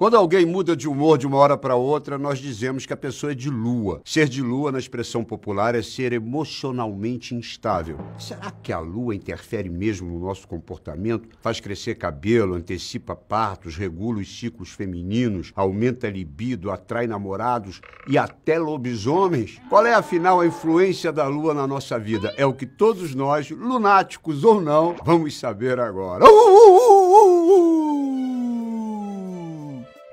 Quando alguém muda de humor de uma hora para outra, nós dizemos que a pessoa é de lua. Ser de lua, na expressão popular, é ser emocionalmente instável. Será que a lua interfere mesmo no nosso comportamento? Faz crescer cabelo, antecipa partos, regula os ciclos femininos, aumenta a libido, atrai namorados e até lobisomens? Qual é, afinal, a influência da lua na nossa vida? É o que todos nós, lunáticos ou não, vamos saber agora. Uh, uh, uh, uh, uh.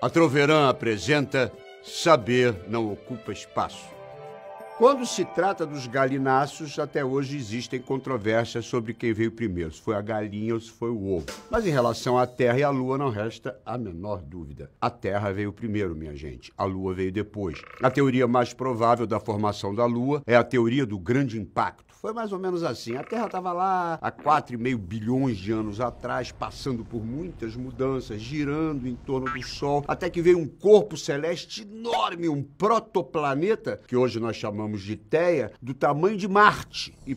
A Troverã apresenta Saber não ocupa espaço. Quando se trata dos galináceos, até hoje existem controvérsias sobre quem veio primeiro, se foi a galinha ou se foi o ovo. Mas em relação à Terra e à Lua, não resta a menor dúvida. A Terra veio primeiro, minha gente. A Lua veio depois. A teoria mais provável da formação da Lua é a teoria do grande impacto. Foi mais ou menos assim. A Terra estava lá há 4,5 bilhões de anos atrás, passando por muitas mudanças, girando em torno do Sol, até que veio um corpo celeste enorme, um protoplaneta, que hoje nós chamamos chamamos de Teia, do tamanho de Marte e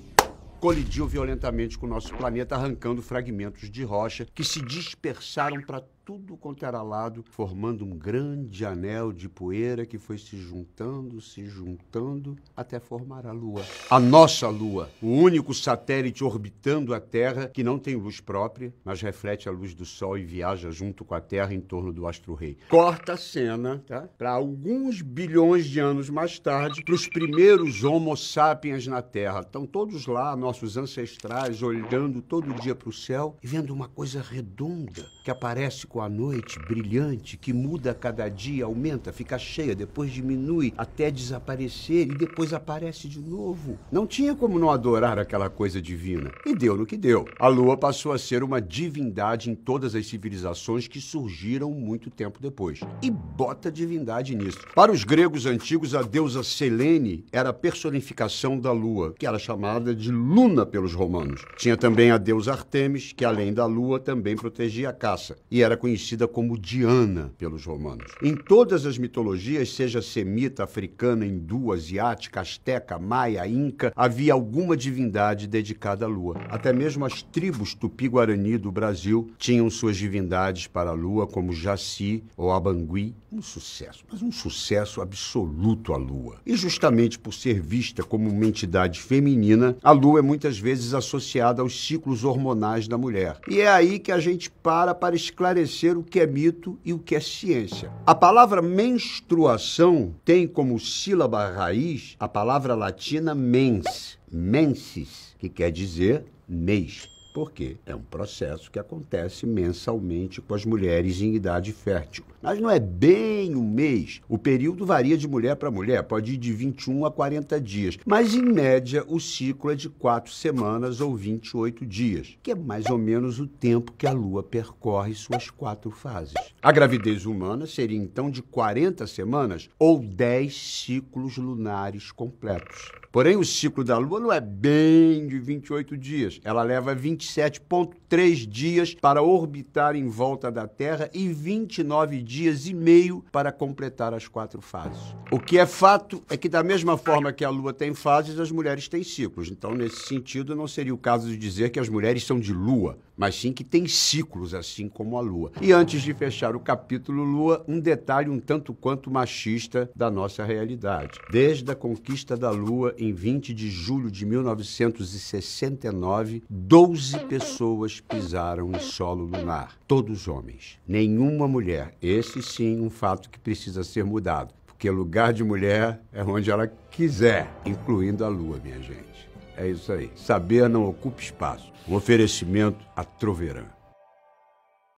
colidiu violentamente com o nosso planeta, arrancando fragmentos de rocha que se dispersaram para tudo quanto era lado, formando um grande anel de poeira que foi se juntando, se juntando, até formar a Lua. A nossa Lua, o único satélite orbitando a Terra que não tem luz própria, mas reflete a luz do Sol e viaja junto com a Terra em torno do astro-rei. Corta a cena tá? para alguns bilhões de anos mais tarde, para os primeiros Homo sapiens na Terra. Estão todos lá, nossos ancestrais, olhando todo dia para o céu e vendo uma coisa redonda que aparece com com a noite, brilhante, que muda a cada dia, aumenta, fica cheia, depois diminui até desaparecer e depois aparece de novo. Não tinha como não adorar aquela coisa divina. E deu no que deu. A lua passou a ser uma divindade em todas as civilizações que surgiram muito tempo depois. E bota divindade nisso. Para os gregos antigos, a deusa Selene era a personificação da lua, que era chamada de Luna pelos romanos. Tinha também a deusa Artemis, que além da lua também protegia a caça e era conhecida conhecida como Diana pelos romanos. Em todas as mitologias, seja semita, africana, hindu, asiática, asteca, maia, inca, havia alguma divindade dedicada à lua. Até mesmo as tribos tupi-guarani do Brasil tinham suas divindades para a lua, como Jaci ou Abangui. Um sucesso, mas um sucesso absoluto à lua. E justamente por ser vista como uma entidade feminina, a lua é muitas vezes associada aos ciclos hormonais da mulher. E é aí que a gente para para esclarecer o que é mito e o que é ciência. A palavra menstruação tem como sílaba raiz a palavra latina mens, mensis, que quer dizer mês porque é um processo que acontece mensalmente com as mulheres em idade fértil. Mas não é bem um mês. O período varia de mulher para mulher, pode ir de 21 a 40 dias. Mas, em média, o ciclo é de 4 semanas ou 28 dias, que é mais ou menos o tempo que a Lua percorre suas quatro fases. A gravidez humana seria então de 40 semanas ou 10 ciclos lunares completos. Porém, o ciclo da Lua não é bem de 28 dias, ela leva 25 27,3 dias para orbitar em volta da Terra e 29 dias e meio para completar as quatro fases. O que é fato é que, da mesma forma que a Lua tem fases, as mulheres têm ciclos. Então, nesse sentido, não seria o caso de dizer que as mulheres são de Lua mas sim que tem ciclos, assim como a Lua. E antes de fechar o capítulo Lua, um detalhe um tanto quanto machista da nossa realidade. Desde a conquista da Lua, em 20 de julho de 1969, 12 pessoas pisaram em solo lunar, todos homens. Nenhuma mulher. Esse sim um fato que precisa ser mudado, porque lugar de mulher é onde ela quiser, incluindo a Lua, minha gente. É isso aí. Saber não ocupa espaço. Um oferecimento a Troveran.